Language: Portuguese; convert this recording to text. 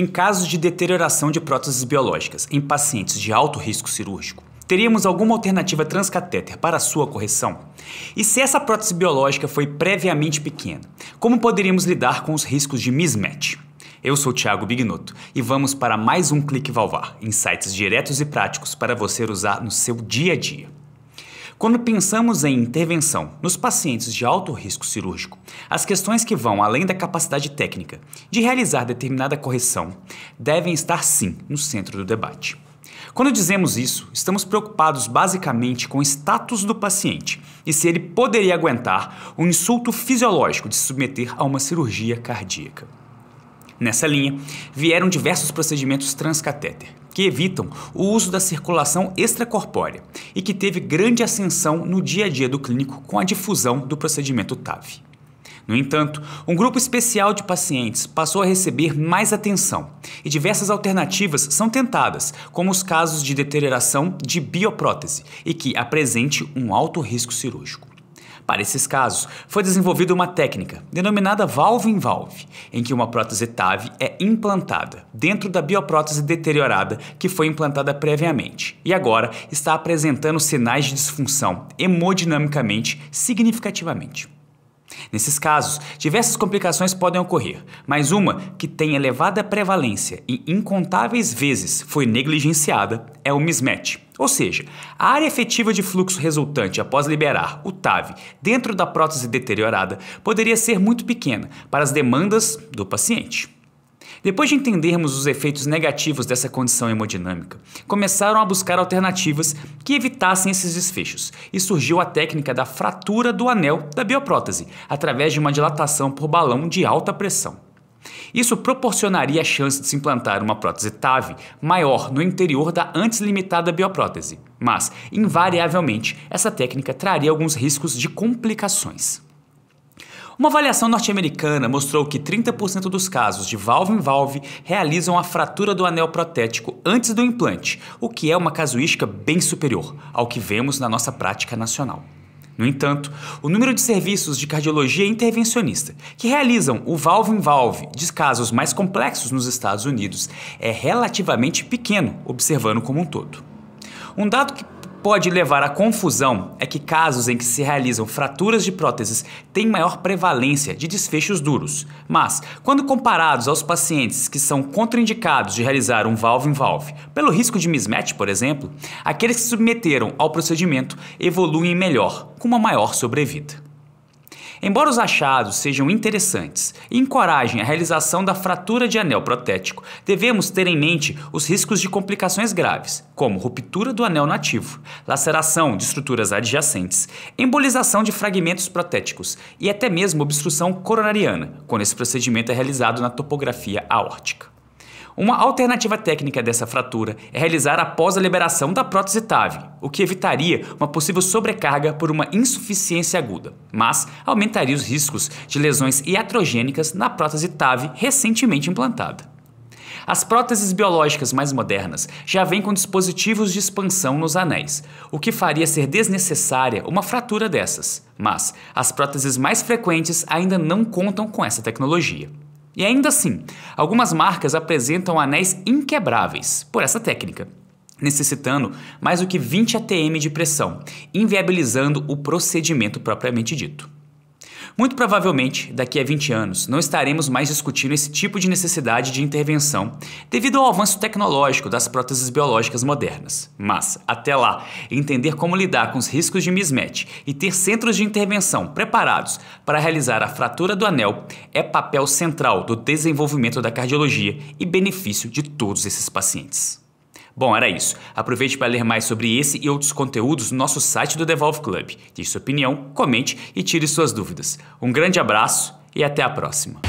Em casos de deterioração de próteses biológicas em pacientes de alto risco cirúrgico, teríamos alguma alternativa transcatéter para sua correção? E se essa prótese biológica foi previamente pequena, como poderíamos lidar com os riscos de mismatch? Eu sou Thiago Bignotto e vamos para mais um Clique Valvar, insights diretos e práticos para você usar no seu dia a dia. Quando pensamos em intervenção nos pacientes de alto risco cirúrgico, as questões que vão além da capacidade técnica de realizar determinada correção devem estar sim no centro do debate. Quando dizemos isso, estamos preocupados basicamente com o status do paciente e se ele poderia aguentar o insulto fisiológico de se submeter a uma cirurgia cardíaca. Nessa linha, vieram diversos procedimentos transcatéter, que evitam o uso da circulação extracorpórea e que teve grande ascensão no dia a dia do clínico com a difusão do procedimento TAV. No entanto, um grupo especial de pacientes passou a receber mais atenção e diversas alternativas são tentadas, como os casos de deterioração de bioprótese e que apresente um alto risco cirúrgico. Para esses casos, foi desenvolvida uma técnica, denominada valve in valve, em que uma prótese TAV é implantada dentro da bioprótese deteriorada que foi implantada previamente e agora está apresentando sinais de disfunção hemodinamicamente significativamente. Nesses casos, diversas complicações podem ocorrer, mas uma que tem elevada prevalência e incontáveis vezes foi negligenciada é o mismatch ou seja, a área efetiva de fluxo resultante após liberar o TAV dentro da prótese deteriorada poderia ser muito pequena para as demandas do paciente. Depois de entendermos os efeitos negativos dessa condição hemodinâmica, começaram a buscar alternativas que evitassem esses desfechos e surgiu a técnica da fratura do anel da bioprótese, através de uma dilatação por balão de alta pressão. Isso proporcionaria a chance de se implantar uma prótese TAV maior no interior da antes limitada bioprótese, mas, invariavelmente, essa técnica traria alguns riscos de complicações. Uma avaliação norte-americana mostrou que 30% dos casos de valve em valve realizam a fratura do anel protético antes do implante, o que é uma casuística bem superior ao que vemos na nossa prática nacional. No entanto, o número de serviços de cardiologia intervencionista que realizam o valve-in-valve de casos mais complexos nos Estados Unidos é relativamente pequeno, observando como um todo. Um dado que pode levar à confusão é que casos em que se realizam fraturas de próteses têm maior prevalência de desfechos duros, mas, quando comparados aos pacientes que são contraindicados de realizar um valve em valve, pelo risco de mismatch, por exemplo, aqueles que se submeteram ao procedimento evoluem melhor, com uma maior sobrevida. Embora os achados sejam interessantes e encorajem a realização da fratura de anel protético, devemos ter em mente os riscos de complicações graves, como ruptura do anel nativo, laceração de estruturas adjacentes, embolização de fragmentos protéticos e até mesmo obstrução coronariana, quando esse procedimento é realizado na topografia aórtica. Uma alternativa técnica dessa fratura é realizar após a liberação da prótese TAV, o que evitaria uma possível sobrecarga por uma insuficiência aguda, mas aumentaria os riscos de lesões iatrogênicas na prótese TAV recentemente implantada. As próteses biológicas mais modernas já vêm com dispositivos de expansão nos anéis, o que faria ser desnecessária uma fratura dessas. Mas as próteses mais frequentes ainda não contam com essa tecnologia. E ainda assim, algumas marcas apresentam anéis inquebráveis por essa técnica, necessitando mais do que 20 ATM de pressão, inviabilizando o procedimento propriamente dito. Muito provavelmente, daqui a 20 anos, não estaremos mais discutindo esse tipo de necessidade de intervenção devido ao avanço tecnológico das próteses biológicas modernas. Mas, até lá, entender como lidar com os riscos de mismatch e ter centros de intervenção preparados para realizar a fratura do anel é papel central do desenvolvimento da cardiologia e benefício de todos esses pacientes. Bom, era isso. Aproveite para ler mais sobre esse e outros conteúdos no nosso site do Devolve Club. Deixe sua opinião, comente e tire suas dúvidas. Um grande abraço e até a próxima.